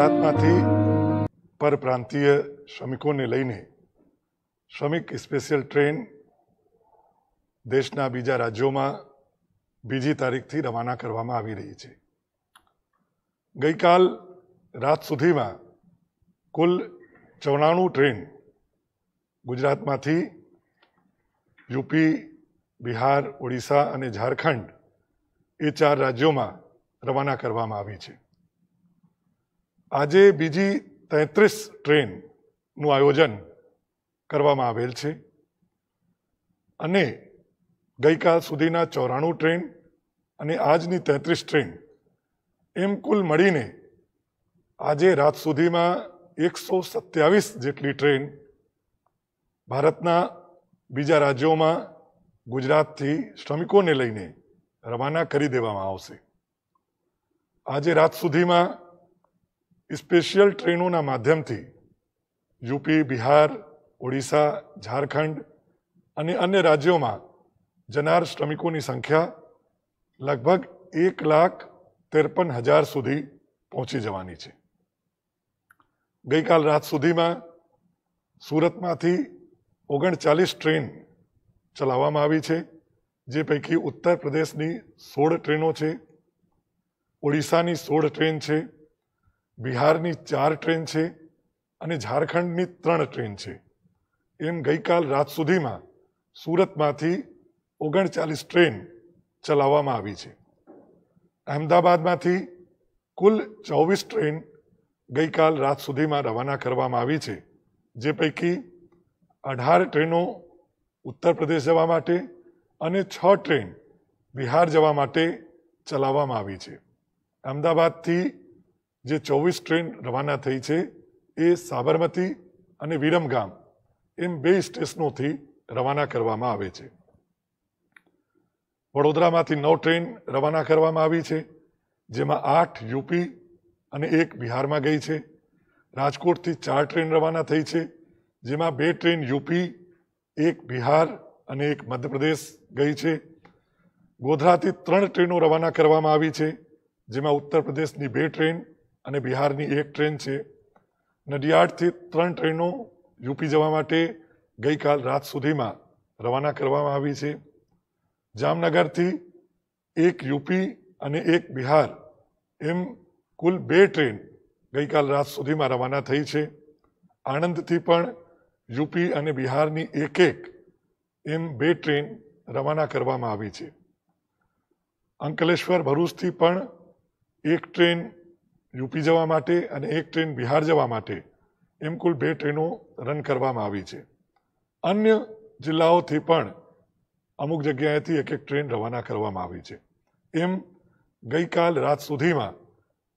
ગુજરાતમાંથી પરપ્રાંતીય શ્રમિકોને લઈને શ્રમિક સ્પેશિયલ ટ્રેન દેશના બીજા રાજ્યોમાં બીજી તારીખથી રવાના કરવામાં આવી રહી છે ગઈકાલ રાત સુધીમાં કુલ ચોરાણું ટ્રેન ગુજરાતમાંથી યુપી બિહાર ઓડિશા અને ઝારખંડ એ ચાર રાજ્યોમાં રવાના કરવામાં આવી છે આજે બીજી તેત્રીસ ટ્રેનનું આયોજન કરવામાં આવેલ છે અને ગઈકાલ સુધીના ચોરાણું ટ્રેન અને આજની તેત્રીસ ટ્રેન એમ કુલ મળીને આજે રાત સુધીમાં એકસો સત્યાવીસ જેટલી ટ્રેન ભારતના બીજા રાજ્યોમાં ગુજરાતથી શ્રમિકોને લઈને રવાના કરી દેવામાં આવશે આજે રાત સુધીમાં સ્પેશિયલ ટ્રેનોના માધ્યમથી યુપી બિહાર ઓડિશા ઝારખંડ અને અન્ય રાજ્યોમાં જનાર શ્રમિકોની સંખ્યા લગભગ એક લાખ ત્રેપન હજાર સુધી પહોંચી જવાની છે ગઈકાલ રાત સુધીમાં સુરતમાંથી ઓગણચાલીસ ટ્રેન ચલાવવામાં આવી છે જે પૈકી ઉત્તર પ્રદેશની સોળ ટ્રેનો છે ઓડિશાની સોળ ટ્રેન છે બિહારની ચાર ટ્રેન છે અને ઝારખંડની ત્રણ ટ્રેન છે એમ ગઈકાલ રાત સુધીમાં સુરતમાંથી ઓગણચાલીસ ટ્રેન ચલાવવામાં આવી છે અહેમદાબાદમાંથી કુલ ચોવીસ ટ્રેન ગઈકાલ રાત સુધીમાં રવાના કરવામાં આવી છે જે પૈકી અઢાર ટ્રેનો ઉત્તર પ્રદેશ જવા માટે અને છ ટ્રેન બિહાર જવા માટે ચલાવવામાં આવી છે અમદાવાદથી જે ચોવીસ ટ્રેન રવાના થઈ છે એ સાબરમતી અને વિરમગામ એમ બે સ્ટેશનોથી રવાના કરવામાં આવે છે વડોદરામાંથી નવ ટ્રેન રવાના કરવામાં આવી છે જેમાં આઠ યુપી અને એક બિહારમાં ગઈ છે રાજકોટથી ચાર ટ્રેન રવાના થઈ છે જેમાં બે ટ્રેન યુપી એક બિહાર અને એક મધ્યપ્રદેશ ગઈ છે ગોધરાથી ત્રણ ટ્રેનો રવાના કરવામાં આવી છે જેમાં ઉત્તર પ્રદેશની બે ટ્રેન અને બિહારની એક ટ્રેન છે નડિયાદથી ત્રણ ટ્રેનો યુપી જવા માટે ગઈકાલ રાત સુધીમાં રવાના કરવામાં આવી છે જામનગરથી એક યુપી અને એક બિહાર એમ કુલ બે ટ્રેન ગઈકાલ રાત સુધીમાં રવાના થઈ છે આણંદથી પણ યુપી અને બિહારની એક એક એમ બે ટ્રેન રવાના કરવામાં આવી છે અંકલેશ્વર ભરૂચથી પણ એક ટ્રેન યુપી જવા માટે અને એક ટ્રેન બિહાર જવા માટે એમ કુલ બે ટ્રેનો રન કરવામાં આવી છે અન્ય જિલ્લાઓથી પણ અમુક જગ્યાએથી એક એક ટ્રેન રવાના કરવામાં આવી છે એમ ગઈકાલ રાત સુધીમાં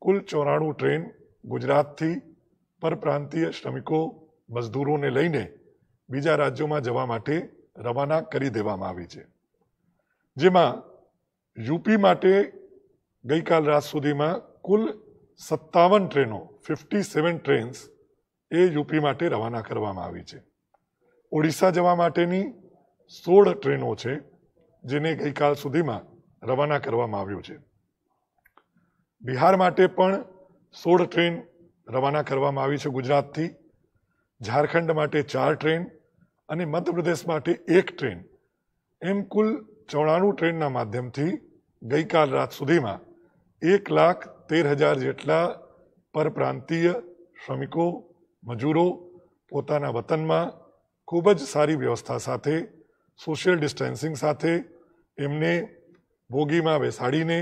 કુલ ચોરાણું ટ્રેન ગુજરાતથી પરપ્રાંતીય શ્રમિકો મજદૂરોને લઈને બીજા રાજ્યોમાં જવા માટે રવાના કરી દેવામાં આવી છે જેમાં યુપી માટે ગઈકાલ રાત સુધીમાં કુલ સત્તાવન ટ્રેનો ફિફ્ટી સેવન ટ્રેન્સ એ યુપી માટે રવાના કરવામાં આવી છે ઓડિશા જવા માટેની સોળ ટ્રેનો છે જેને ગઈકાલ સુધીમાં રવાના કરવામાં આવ્યું છે બિહાર માટે પણ સોળ ટ્રેન રવાના કરવામાં આવી છે ગુજરાતથી ઝારખંડ માટે ચાર ટ્રેન અને મધ્યપ્રદેશ માટે એક ટ્રેન એમ કુલ ચોરાણું ટ્રેનના માધ્યમથી ગઈકાલ રાત સુધીમાં એક લાખ તેર હજાર જેટલા પરપ્રાંતીય શ્રમિકો મજૂરો પોતાના વતનમાં ખૂબ જ સારી વ્યવસ્થા સાથે સોશિયલ ડિસ્ટન્સિંગ સાથે એમને બોગીમાં બેસાડીને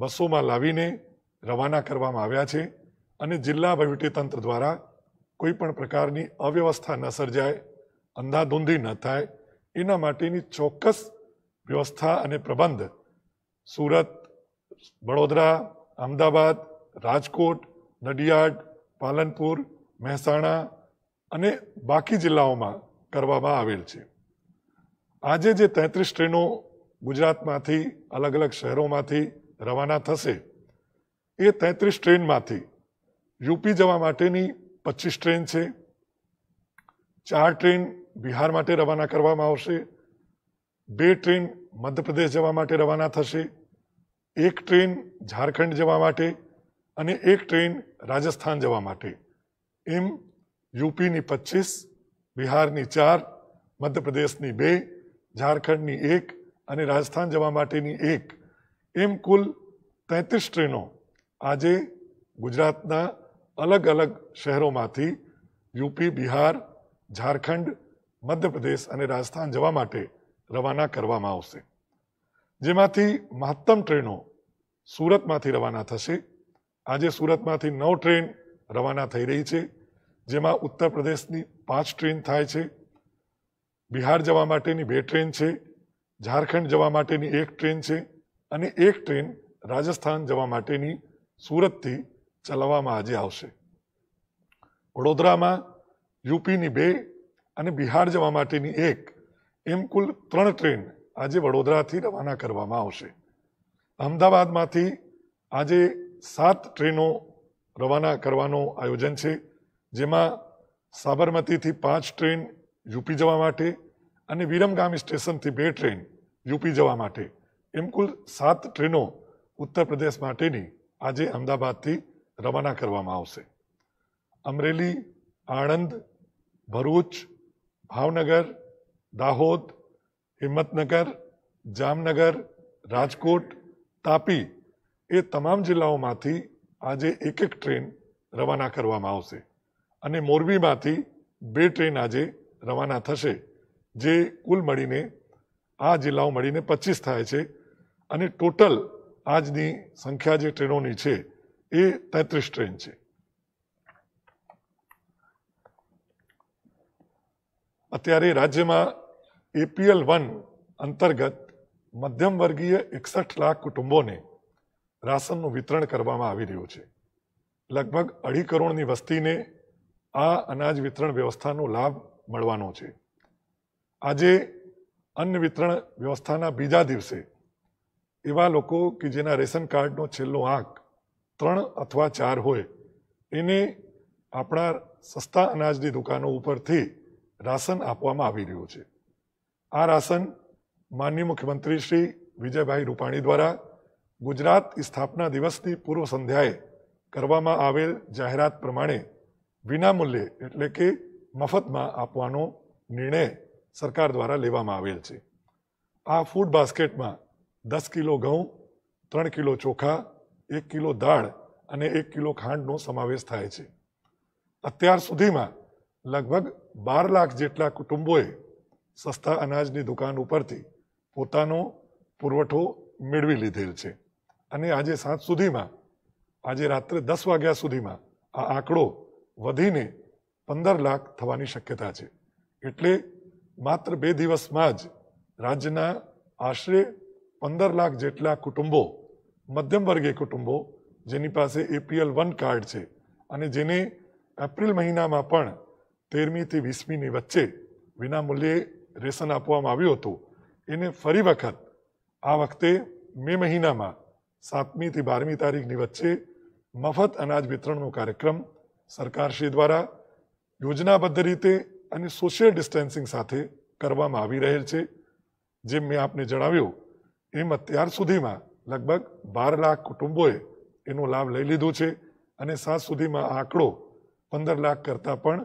બસોમાં લાવીને રવાના કરવામાં આવ્યા છે અને જિલ્લા વહીવટીતંત્ર દ્વારા કોઈ પણ પ્રકારની અવ્યવસ્થા ન સર્જાય અંધાધૂંધી ન થાય એના માટેની ચોક્કસ વ્યવસ્થા અને પ્રબંધ સુરત વડોદરા અમદાવાદ રાજકોટ નડિયાદ પાલનપુર મહેસાણા અને બાકી જિલ્લાઓમાં કરવામાં આવેલ છે આજે જે તેત્રીસ ટ્રેનો ગુજરાતમાંથી અલગ અલગ શહેરોમાંથી રવાના થશે એ તેત્રીસ ટ્રેનમાંથી યુપી જવા માટેની પચીસ ટ્રેન છે ચાર ટ્રેન બિહાર માટે રવાના કરવામાં આવશે બે ટ્રેન મધ્યપ્રદેશ જવા માટે રવાના થશે એક ટ્રેન ઝારખંડ જવા માટે અને એક ટ્રેન રાજસ્થાન જવા માટે એમ યુપીની પચીસ બિહારની ચાર મધ્યપ્રદેશની બે ઝારખંડની એક અને રાજસ્થાન જવા માટેની એક એમ કુલ તેત્રીસ ટ્રેનો આજે ગુજરાતના અલગ અલગ શહેરોમાંથી યુપી બિહાર ઝારખંડ મધ્યપ્રદેશ અને રાજસ્થાન જવા માટે રવાના કરવામાં આવશે જેમાંથી મહત્તમ ટ્રેનો સુરતમાંથી રવાના થશે આજે સુરતમાંથી નવ ટ્રેન રવાના થઈ રહી છે જેમાં ઉત્તર પ્રદેશની પાંચ ટ્રેન થાય છે બિહાર જવા માટેની બે ટ્રેન છે ઝારખંડ જવા માટેની એક ટ્રેન છે અને એક ટ્રેન રાજસ્થાન જવા માટેની સુરતથી ચલાવવામાં આજે આવશે વડોદરામાં યુપીની બે અને બિહાર જવા માટેની એક એમ કુલ ત્રણ ટ્રેન આજે વડોદરાથી રવાના કરવામાં આવશે અમદાવાદમાંથી આજે સાત ટ્રેનો રવાના કરવાનું આયોજન છે જેમાં સાબરમતીથી પાંચ ટ્રેન યુપી જવા માટે અને વિરમગામી સ્ટેશનથી બે ટ્રેન યુપી જવા માટે એમ કુલ સાત ટ્રેનો ઉત્તર પ્રદેશ માટેની આજે અમદાવાદથી રવાના કરવામાં આવશે અમરેલી આણંદ ભરૂચ ભાવનગર દાહોદ હિંમતનગર જામનગર રાજકોટ તાપી એ તમામ જિલ્લાઓમાંથી આજે એક એક ટ્રેન રવાના કરવામાં આવશે અને મોરબીમાંથી બે ટ્રેન આજે રવાના થશે જે કુલ મળીને આ જિલ્લાઓ મળીને પચીસ થાય છે અને ટોટલ આજની સંખ્યા જે ટ્રેનોની છે એ તેત્રીસ ટ્રેન છે અત્યારે રાજ્યમાં એપીએલ વન અંતર્ગત મધ્યમ વર્ગીય એકસઠ લાખ કુટુંબોને રાશનનું વિતરણ કરવામાં આવી રહ્યું છે લગભગ અઢી કરોડની વસ્તીને આ અનાજ વિતરણ વ્યવસ્થાનો લાભ મળવાનો છે આજે અન્ન વિતરણ વ્યવસ્થાના બીજા દિવસે એવા લોકો કે જેના રેશન કાર્ડનો છેલ્લો આંક ત્રણ અથવા ચાર હોય એને આપણા સસ્તા અનાજની દુકાનો ઉપરથી રાશન આપવામાં આવી રહ્યું છે આ રાસન માનનીય મુખ્યમંત્રી શ્રી વિજયભાઈ રૂપાણી દ્વારા ગુજરાત સ્થાપના દિવસની પૂર્વ સંધ્યાએ કરવામાં આવેલ જાહેરાત પ્રમાણે વિનામૂલ્યે એટલે કે મફતમાં આપવાનો નિર્ણય સરકાર દ્વારા લેવામાં આવેલ છે આ ફૂડ બાસ્કેટમાં દસ કિલો ઘઉં ત્રણ કિલો ચોખા એક કિલો દાળ અને એક કિલો ખાંડનો સમાવેશ થાય છે અત્યાર સુધીમાં લગભગ બાર લાખ જેટલા કુટુંબોએ સસ્તા અનાજની દુકાન ઉપરથી પોતાનો પુરવઠો મેળવી લીધેલ છે અને આજે સાંજ સુધીમાં આજે રાત્રે દસ વાગ્યા સુધીમાં આ આંકડો વધીને પંદર લાખ થવાની શક્યતા છે એટલે માત્ર બે દિવસમાં જ રાજ્યના આશરે પંદર લાખ જેટલા કુટુંબો મધ્યમ વર્ગીય કુટુંબો જેની પાસે એપીએલ વન કાર્ડ છે અને જેને એપ્રિલ મહિનામાં પણ તેરમીથી વીસમીની વચ્ચે વિનામૂલ્યે રેશન આપવામાં આવ્યું હતું એને ફરી વખત આ વખતે મે મહિનામાં સાતમીથી બારમી તારીખની વચ્ચે મફત અનાજ વિતરણનો કાર્યક્રમ સરકારશ્રી દ્વારા યોજનાબદ્ધ રીતે અને સોશિયલ ડિસ્ટન્સિંગ સાથે કરવામાં આવી રહેલ છે જેમ મેં આપને જણાવ્યું એમ અત્યાર સુધીમાં લગભગ બાર લાખ કુટુંબોએ એનો લાભ લઈ લીધો છે અને સાત સુધીમાં આંકડો પંદર લાખ કરતાં પણ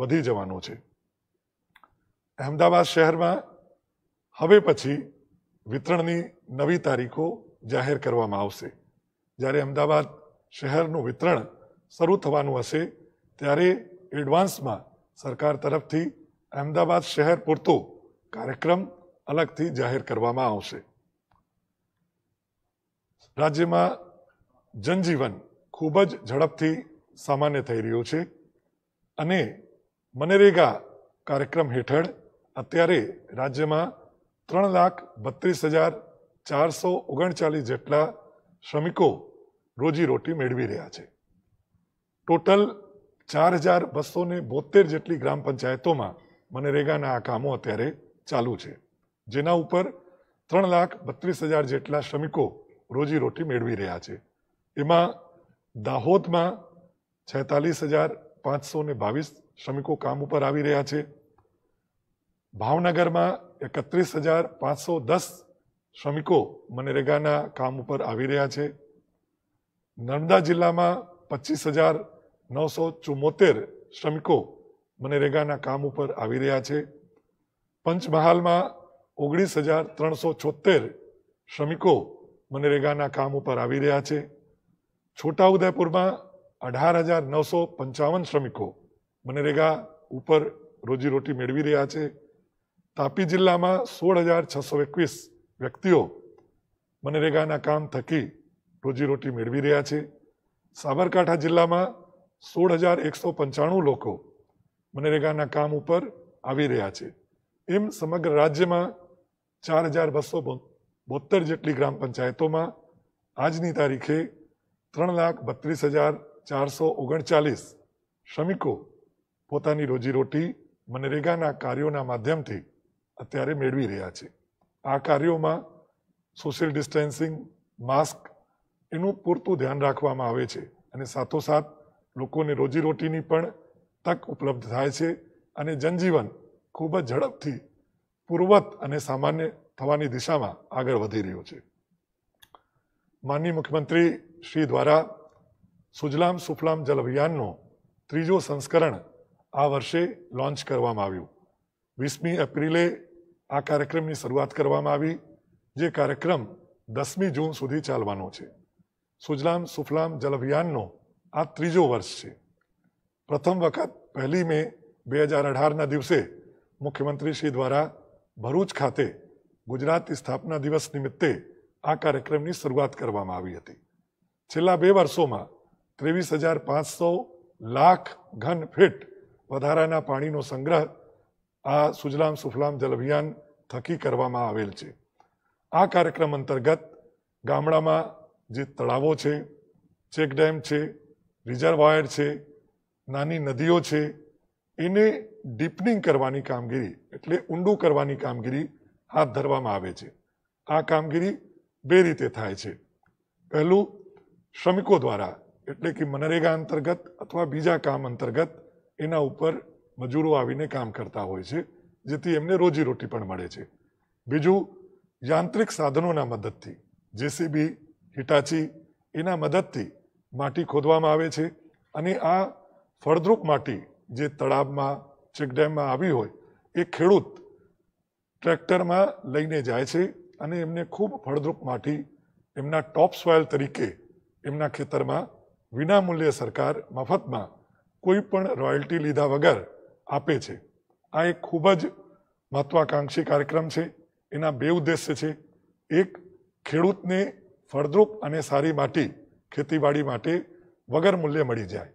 વધી જવાનો છે અહેમદાબાદ શહેરમાં હવે પછી વિતરણની નવી તારીખો જાહેર કરવામાં આવશે જ્યારે અમદાવાદ શહેરનું વિતરણ શરૂ થવાનું હશે ત્યારે એડવાન્સમાં સરકાર તરફથી અમદાવાદ શહેર પૂરતો કાર્યક્રમ અલગથી જાહેર કરવામાં આવશે રાજ્યમાં જનજીવન ખૂબ જ ઝડપથી સામાન્ય થઈ રહ્યું છે અને મનરેગા કાર્યક્રમ હેઠળ અત્યારે રાજ્યમાં ત્રણ લાખ બત્રીસ હજાર ચારસો ઓગણચાલીસ જેટલા શ્રમિકો રોજીરોટી મેળવી રહ્યા છે ટોટલ ચાર હજાર બસો ને બોતેર જેટલી ગ્રામ પંચાયતોમાં મનરેગાના આ કામો અત્યારે ચાલુ છે જેના ઉપર ત્રણ લાખ બત્રીસ હજાર જેટલા શ્રમિકો રોજીરોટી મેળવી રહ્યા છે એમાં દાહોદમાં છેતાલીસ હજાર પાંચસો ને બાવીસ શ્રમિકો કામ ઉપર આવી રહ્યા છે ભાવનગરમાં એકત્રીસ હજાર પાંચસો દસ શ્રમિકો મનરેગાના કામ ઉપર આવી રહ્યા છે નર્મદા જિલ્લામાં પચીસ હજાર નવસો ચુમ્મોતેર શ્રમિકો મનરેગાના કામ ઉપર આવી રહ્યા છે પંચમહાલમાં ઓગણીસ હજાર ત્રણસો છોતેર શ્રમિકો મનરેગાના કામ ઉપર આવી રહ્યા છે છોટાઉદેપુરમાં અઢાર હજાર નવસો પંચાવન શ્રમિકો મનરેગા ઉપર રોજીરોટી મેળવી રહ્યા છે તાપી જિલ્લામાં સોળ હજાર છસો એકવીસ વ્યક્તિઓ મનરેગાના કામ થકી રોજીરોટી મેળવી રહ્યા છે સાબરકાંઠા જિલ્લામાં સોળ હજાર એકસો પંચાણું લોકો મનરેગાના કામ ઉપર આવી રહ્યા છે એમ સમગ્ર રાજ્યમાં ચાર હજાર બસો બોતેર જેટલી ગ્રામ પંચાયતોમાં આજની તારીખે ત્રણ લાખ બત્રીસ હજાર ચારસો ઓગણચાલીસ શ્રમિકો પોતાની રોજીરોટી મનરેગાના કાર્યોના માધ્યમથી અત્યારે મેળવી રહ્યા છે આ કાર્યોમાં સોશિયલ ડિસ્ટન્સિંગ માસ્ક એનું પૂરતું ધ્યાન રાખવામાં આવે છે અને સાથોસાથ લોકોને રોજીરોટીની પણ તક ઉપલબ્ધ થાય છે અને જનજીવન ખૂબ જ ઝડપથી પૂર્વત અને સામાન્ય થવાની દિશામાં આગળ વધી રહ્યું છે માનનીય મુખ્યમંત્રી શ્રી દ્વારા સુજલામ સુફલામ જલ અભિયાનનો ત્રીજો સંસ્કરણ આ વર્ષે લોન્ચ કરવામાં આવ્યું વીસમી એપ્રિલે આ કાર્યક્રમની શરૂઆત કરવામાં આવી જે કાર્યક્રમ દસમી જૂન સુધી ચાલવાનો છે સુજલામ સુફલામ જલ અભિયાનનો આ ત્રીજો વર્ષ છે પ્રથમ વખત પહેલી મે બે હજાર અઢારના દિવસે મુખ્યમંત્રીશ્રી દ્વારા ભરૂચ ખાતે ગુજરાત સ્થાપના દિવસ નિમિત્તે આ કાર્યક્રમની શરૂઆત કરવામાં આવી હતી છેલ્લા બે વર્ષોમાં ત્રેવીસ હજાર પાંચસો લાખ ઘન ફીટ વધારાના પાણીનો સંગ્રહ આ સુજલામ સુફલામ જલ અભિયાન થકી કરવામાં આવેલ છે આ કાર્યક્રમ અંતર્ગત ગામડામાં જે તળાવો છે ચેક ડેમ છે રિઝર્વાયર છે નાની નદીઓ છે એને ડીપનિંગ કરવાની કામગીરી એટલે ઊંડું કરવાની કામગીરી હાથ ધરવામાં આવે છે આ કામગીરી બે રીતે થાય છે પહેલું શ્રમિકો દ્વારા એટલે કે મનરેગા અંતર્ગત અથવા બીજા કામ અંતર્ગત એના ઉપર મજૂરો આવીને કામ કરતા હોય છે જેથી એમને રોજીરોટી પણ મળે છે બીજું યાંત્રિક સાધનોના મદદથી જેસીબી હિટાચી એના મદદથી માટી ખોદવામાં આવે છે અને આ ફળદ્રુપ માટી જે તળાવમાં ચેકડેમમાં આવી હોય એ ખેડૂત ટ્રેક્ટરમાં લઈને જાય છે અને એમને ખૂબ ફળદ્રુપ માટી એમના ટોપ સોઇલ તરીકે એમના ખેતરમાં વિનામૂલ્યે સરકાર મફતમાં કોઈ પણ રોયલ્ટી લીધા વગર આપે છે આ એક ખૂબ જ મહત્વાકાંક્ષી કાર્યક્રમ છે એના બે ઉદ્દેશ્ય છે એક ખેડૂતને ફળદ્રુપ અને સારી માટી ખેતીવાડી માટે વગર મૂલ્ય મળી જાય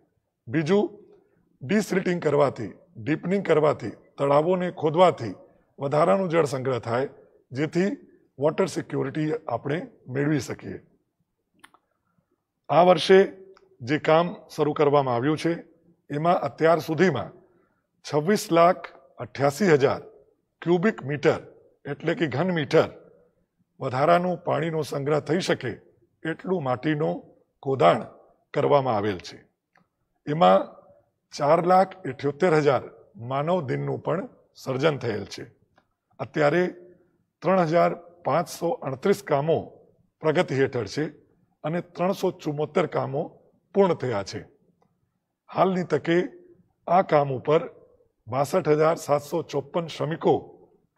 બીજું ડિસિલ્ટિંગ કરવાથી ડીપનિંગ કરવાથી તળાવોને ખોદવાથી વધારાનું જળ સંગ્રહ થાય જેથી વોટર સિક્યોરિટી આપણે મેળવી શકીએ આ વર્ષે જે કામ શરૂ કરવામાં આવ્યું છે એમાં અત્યાર સુધીમાં છવ્વીસ લાખ અઠ્યાસી હજાર ક્યુબિક મીટર એટલે કે ઘન મીટર વધારાનું પાણીનો સંગ્રહ થઈ શકે એટલું માટીનો ખોદાણ કરવામાં આવેલ છે એમાં ચાર લાખ ઇઠ્યોતેર હજાર માનવ દિનનું પણ સર્જન થયેલ છે અત્યારે ત્રણ હજાર પાંચસો અડત્રીસ કામો પ્રગતિ હેઠળ છે અને ત્રણસો ચુમ્મોતેર કામો પૂર્ણ થયા છે હાલની તકે આ કામ ઉપર બાસઠ હજાર સાતસો ચોપન શ્રમિકો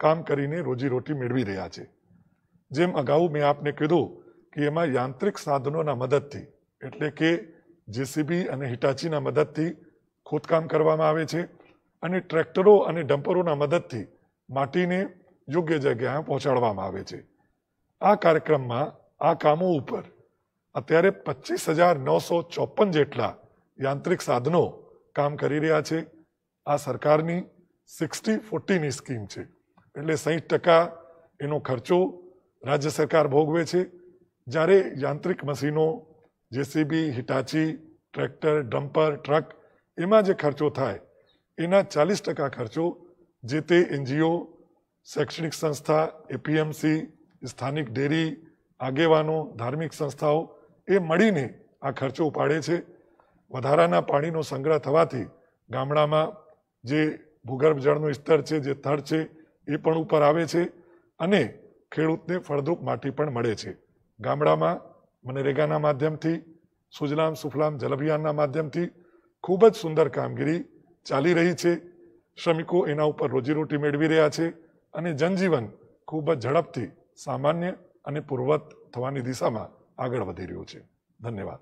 કામ કરીને રોજીરોટી મેળવી રહ્યા છે જેમ અગાઉ મેં આપને કીધું કે એમાં યાંત્રિક સાધનોના મદદથી એટલે કે જેસીબી અને હિટાચીના મદદથી ખોદકામ કરવામાં આવે છે અને ટ્રેક્ટરો અને ડમ્પરોના મદદથી માટીને યોગ્ય જગ્યાએ પહોંચાડવામાં આવે છે આ કાર્યક્રમમાં આ કામો ઉપર અત્યારે પચીસ હજાર નવસો ચોપન જેટલા યાંત્રિક સાધનો કામ કરી રહ્યા છે આ સરકારની સિક્સટી ફોર્ટીની સ્કીમ છે એટલે સાહીઠ ટકા એનો ખર્ચો રાજ્ય સરકાર ભોગવે છે જ્યારે યાંત્રિક મશીનો JCB Hitachi tractor dumper truck એમાં જે ખર્ચો થાય એના ચાલીસ ટકા ખર્ચો જે તે એનજીઓ શૈક્ષણિક સંસ્થા એપીએમસી સ્થાનિક ડેરી આગેવાનો ધાર્મિક સંસ્થાઓ એ મળીને આ ખર્ચો ઉપાડે છે વધારાના પાણીનો સંગ્રહ થવાથી ગામડામાં જે ભૂગર્ભ જળનું સ્તર છે જે થર છે એ પણ ઉપર આવે છે અને ખેડૂતને ફળદ્રુપ માટી પણ મળે છે ગામડામાં મનરેગાના માધ્યમથી સુજલામ સુફલામ જલભિયાનના માધ્યમથી ખૂબ જ સુંદર કામગીરી ચાલી રહી છે શ્રમિકો એના ઉપર રોજીરોટી મેળવી રહ્યા છે અને જનજીવન ખૂબ જ ઝડપથી સામાન્ય અને પૂર્વત થવાની દિશામાં આગળ વધી રહ્યું છે ધન્યવાદ